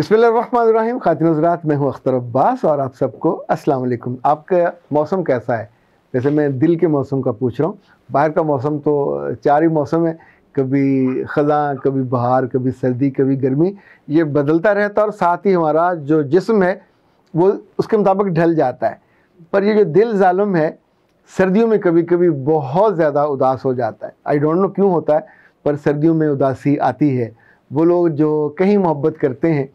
बसमीम ख़ातिन हजरात मैं हूँ अख्तर अब्बास और आप सबको अस्सलाम वालेकुम आपका मौसम कैसा है जैसे मैं दिल के मौसम का पूछ रहा हूँ बाहर का मौसम तो चार ही मौसम है कभी ख़जा कभी बहार कभी सर्दी कभी गर्मी ये बदलता रहता है और साथ ही हमारा जो जिस्म है वो उसके मुताबिक ढल जाता है पर ये जो दिल ालम है सर्दियों में कभी कभी बहुत ज़्यादा उदास हो जाता है आई डोंट नो क्यों होता है पर सर्दियों में उदासी आती है वो लोग जो कहीं मोहब्बत करते हैं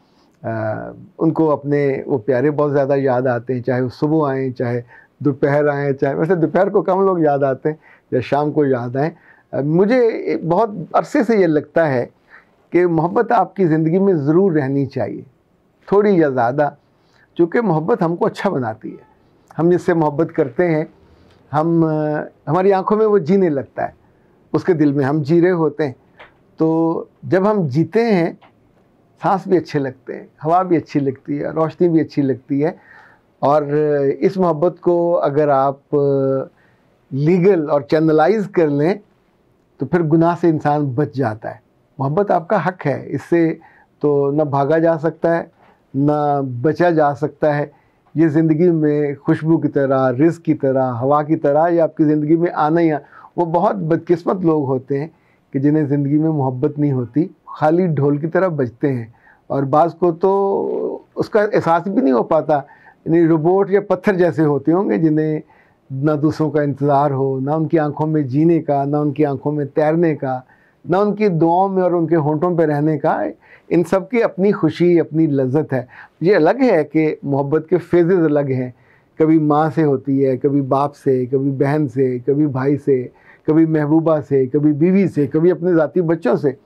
उनको अपने वो प्यारे बहुत ज़्यादा याद आते हैं चाहे वो सुबह आएँ चाहे दोपहर आएँ चाहे वैसे दोपहर को कम लोग याद आते हैं या शाम को याद आएँ मुझे बहुत अरसे से ये लगता है कि मोहब्बत आपकी ज़िंदगी में ज़रूर रहनी चाहिए थोड़ी या ज़्यादा चूँकि मोहब्बत हमको अच्छा बनाती है हम जिससे मोहब्बत करते हैं हम हमारी आंखों में वो जीने लगता है उसके दिल में हम जी रहे होते हैं तो जब हम जीते हैं सांस भी अच्छे लगते हैं हवा भी अच्छी लगती है रोशनी भी अच्छी लगती है और इस मोहब्बत को अगर आप लीगल और चैनलाइज कर लें तो फिर गुनाह से इंसान बच जाता है मोहब्बत आपका हक है इससे तो न भागा जा सकता है ना बचा जा सकता है ये ज़िंदगी में खुशबू की तरह रिज की तरह हवा की तरह ये आपकी ज़िंदगी में आना ही वो बहुत बदकिस्मत लोग होते हैं कि जिन्हें ज़िंदगी में मोहब्बत नहीं होती खाली ढोल की तरह बजते हैं और बाज़ को तो उसका एहसास भी नहीं हो पाता यानी रोबोट या पत्थर जैसे होते होंगे जिन्हें ना दूसरों का इंतज़ार हो ना उनकी आंखों में जीने का ना उनकी आंखों में तैरने का ना उनकी दुआओं में और उनके होंठों पर रहने का इन सब की अपनी खुशी अपनी लज्जत है ये अलग है कि मोहब्बत के फेजेज़ अलग हैं कभी माँ से होती है कभी बाप से कभी बहन से कभी भाई से कभी महबूबा से कभी बीवी से कभी अपने ज़ाती बच्चों से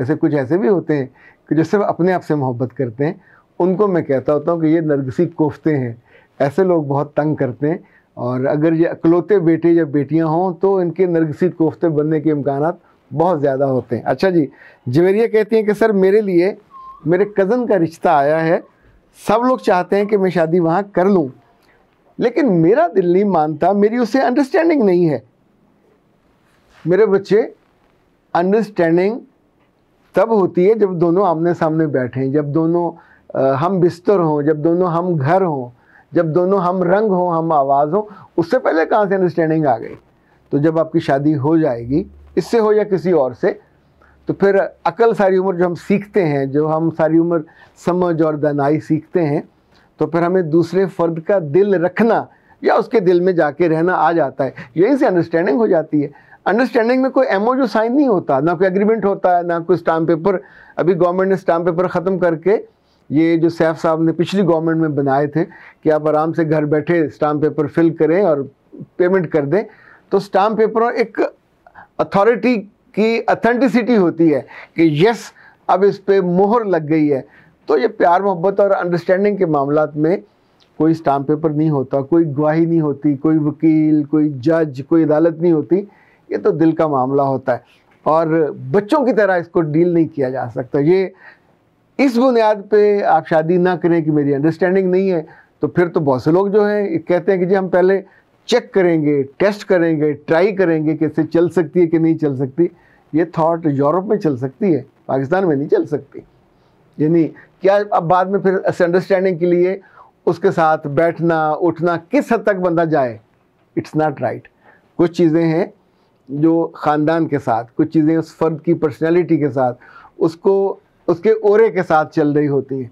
वैसे कुछ ऐसे भी होते हैं कि जो सिर्फ अपने आप से मोहब्बत करते हैं उनको मैं कहता होता हूँ कि ये नरगसी कोफते हैं ऐसे लोग बहुत तंग करते हैं और अगर ये अकलौते बेटे या बेटियाँ हों तो इनके नरगसी कोफते बनने के इम्कान बहुत ज़्यादा होते हैं अच्छा जी जवेरिया कहती हैं कि सर मेरे लिए मेरे कज़न का रिश्ता आया है सब लोग चाहते हैं कि मैं शादी वहाँ कर लूँ लेकिन मेरा दिल नहीं मानता मेरी उससे अंडरस्टैंडिंग नहीं है मेरे बच्चे अंडरस्टैंडिंग तब होती है जब दोनों आमने सामने बैठे जब दोनों आ, हम बिस्तर हों जब दोनों हम घर हों जब दोनों हम रंग हों हम आवाज़ हों उससे पहले कहाँ से अंडरस्टैंडिंग आ गई तो जब आपकी शादी हो जाएगी इससे हो या किसी और से तो फिर अकल सारी उम्र जो हम सीखते हैं जो हम सारी उम्र समझ और दनाई सीखते हैं तो फिर हमें दूसरे फ़र्द का दिल रखना या उसके दिल में जाके रहना आ जाता है यहीं से अंडरस्टैंडिंग हो जाती है अंडरस्टैंडिंग में कोई जो साइन नहीं होता ना कोई एग्रीमेंट होता है ना कोई स्टाम्प पेपर अभी गवर्नमेंट ने स्टाम्प पेपर ख़त्म करके ये जो सैफ साहब ने पिछली गवर्नमेंट में बनाए थे कि आप आराम से घर बैठे स्टाम्प पेपर फिल करें और पेमेंट कर दें तो स्टाम्प पेपर एक अथॉरिटी की अथेंटिसिटी होती है कि यस अब इस पर मोहर लग गई है तो ये प्यार मोहब्बत और अंडरस्टैंडिंग के मामला में कोई स्टाम्प पेपर नहीं होता कोई गवाही नहीं होती कोई वकील कोई जज कोई अदालत नहीं होती ये तो दिल का मामला होता है और बच्चों की तरह इसको डील नहीं किया जा सकता ये इस बुनियाद पे आप शादी ना करें कि मेरी अंडरस्टैंडिंग नहीं है तो फिर तो बहुत से लोग जो हैं कहते हैं कि जी हम पहले चेक करेंगे टेस्ट करेंगे ट्राई करेंगे कि इससे चल सकती है कि नहीं चल सकती ये थॉट यूरोप में चल सकती है पाकिस्तान में नहीं चल सकती यानी क्या अब बाद में फिर अंडरस्टैंडिंग के लिए उसके साथ बैठना उठना किस हद तक बंदा जाए इट्स नॉट राइट कुछ चीज़ें हैं जो ख़ानदान के साथ कुछ चीज़ें उस फ़र्द की पर्सनैलिटी के साथ उसको उसके ओरे के साथ चल रही होती है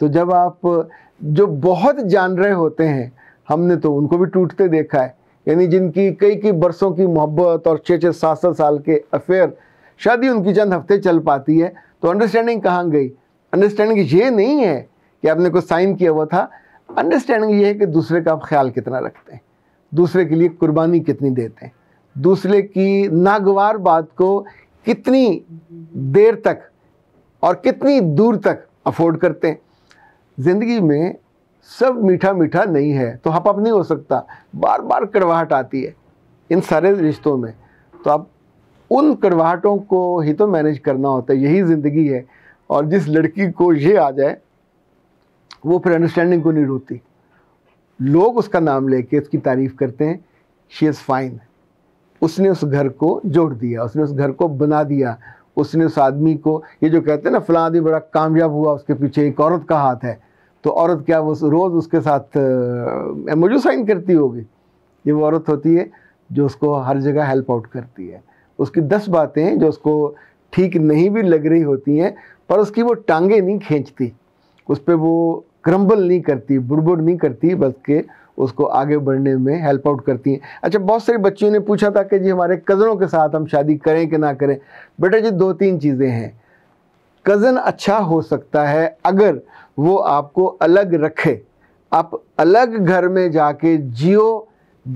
तो जब आप जो बहुत जान रहे होते हैं हमने तो उनको भी टूटते देखा है यानी जिनकी कई कई बरसों की मोहब्बत और छः छः सात सात साल के अफेयर शादी उनकी चंद हफ्ते चल पाती है तो अंडरस्टैंडिंग कहाँ गई अंडरस्टैंडिंग ये नहीं है कि आपने कुछ साइन किया हुआ था अंडरस्टैंडिंग ये है कि दूसरे का आप ख्याल कितना रखते हैं दूसरे के लिए कुर्बानी कितनी देते हैं दूसरे की नागवार बात को कितनी देर तक और कितनी दूर तक अफोर्ड करते हैं ज़िंदगी में सब मीठा मीठा नहीं है तो हप नहीं हो सकता बार बार कड़वाहट आती है इन सारे रिश्तों में तो आप उन कड़वाहटों को ही तो मैनेज करना होता है यही ज़िंदगी है और जिस लड़की को ये आ जाए वो फिर अंडरस्टैंडिंग को नहीं रोती लोग उसका नाम लेके उसकी तारीफ़ करते हैं शी इज़ फाइन उसने उस घर को जोड़ दिया उसने उस घर को बना दिया उसने उस आदमी को ये जो कहते हैं ना फला आदमी बड़ा कामयाब हुआ उसके पीछे एक औरत का हाथ है तो औरत क्या वो रोज़ उसके साथ एमओ साइन करती होगी ये वो औरत होती है जो उसको हर जगह हेल्प आउट करती है उसकी दस बातें जो उसको ठीक नहीं भी लग रही होती हैं पर उसकी वो टांगे नहीं खींचती उस पर वो क्रम्बल नहीं करती बुड़बुड़ नहीं करती बल्कि उसको आगे बढ़ने में हेल्प आउट करती हैं अच्छा बहुत सारी बच्चियों ने पूछा था कि जी हमारे कज़नों के साथ हम शादी करें कि ना करें बेटा जी दो तीन चीज़ें हैं कज़न अच्छा हो सकता है अगर वो आपको अलग रखे आप अलग घर में जाके जियो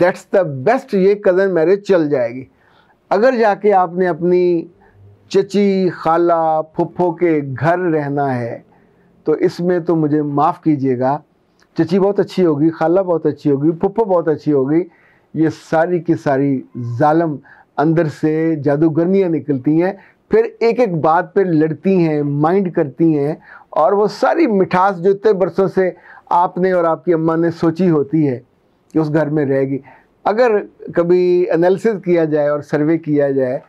दैट्स द बेस्ट ये कज़न मैरिज चल जाएगी अगर जाके आपने अपनी चची खाला फुफ्फो के घर रहना है तो इसमें तो मुझे माफ़ कीजिएगा चची बहुत अच्छी होगी खाला बहुत अच्छी होगी पुप्पो बहुत अच्छी होगी ये सारी की सारी जालम अंदर से जादूगरनियाँ निकलती हैं फिर एक एक बात पर लड़ती हैं माइंड करती हैं और वो सारी मिठास जो इतने बरसों से आपने और आपकी अम्मा ने सोची होती है कि उस घर में रहेगी अगर कभी एनालिसिस किया जाए और सर्वे किया जाए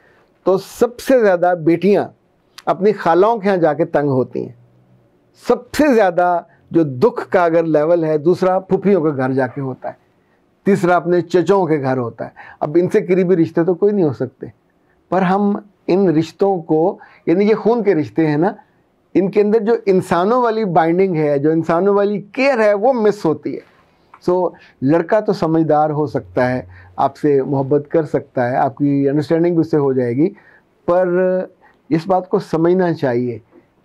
तो सबसे ज़्यादा बेटियाँ अपनी खालाओं के यहाँ जाके तंग होती हैं सबसे ज़्यादा जो दुख का अगर लेवल है दूसरा फुफियों के घर जाके होता है तीसरा अपने चचों के घर होता है अब इनसे करीबी रिश्ते तो कोई नहीं हो सकते पर हम इन रिश्तों को यानी ये खून के रिश्ते हैं ना इनके अंदर जो इंसानों वाली बाइंडिंग है जो इंसानों वाली केयर है वो मिस होती है सो so, लड़का तो समझदार हो सकता है आपसे मोहब्बत कर सकता है आपकी अंडरस्टैंडिंग उससे हो जाएगी पर इस बात को समझना चाहिए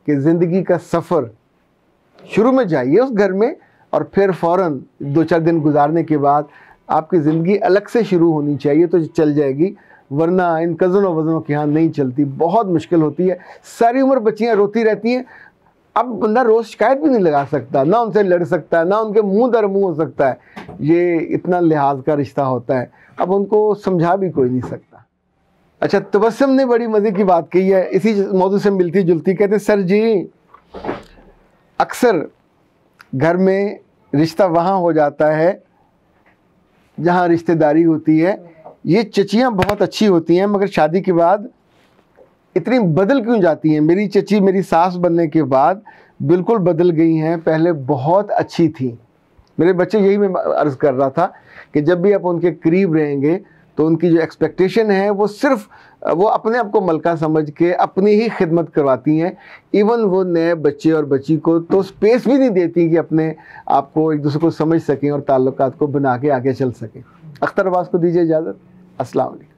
कि ज़िंदगी का सफ़र शुरू में जाइए उस घर में और फिर फ़ौर दो चार दिन गुजारने के बाद आपकी ज़िंदगी अलग से शुरू होनी चाहिए तो चल जाएगी वरना इन कज़नों वज़नों के यहाँ नहीं चलती बहुत मुश्किल होती है सारी उम्र बच्चियाँ रोती रहती हैं अब बंदा रोज़ शिकायत भी नहीं लगा सकता ना उनसे लड़ सकता है ना उनके मुंह दर मुंह हो सकता है ये इतना लिहाज का रिश्ता होता है अब उनको समझा भी कोई नहीं सकता अच्छा तबस्म ने बड़ी मज़े की बात कही है इसी मौजू से मिलती जुलती कहते सर जी अक्सर घर में रिश्ता वहाँ हो जाता है जहाँ रिश्तेदारी होती है ये चचियाँ बहुत अच्छी होती हैं मगर शादी के बाद इतनी बदल क्यों जाती हैं मेरी चची मेरी सास बनने के बाद बिल्कुल बदल गई हैं पहले बहुत अच्छी थी मेरे बच्चे यही मैं अर्ज़ कर रहा था कि जब भी आप उनके करीब रहेंगे तो उनकी जो एक्सपेक्टेशन है वो सिर्फ वो अपने आप को मलका समझ के अपनी ही खिदमत करवाती हैं इवन वो नए बच्चे और बच्ची को तो स्पेस भी नहीं देती कि अपने आप को एक दूसरे को समझ सकें और ताल्लुकात को बना के आगे चल सकें अख्तर अब्बास को दीजिए इजाज़त असल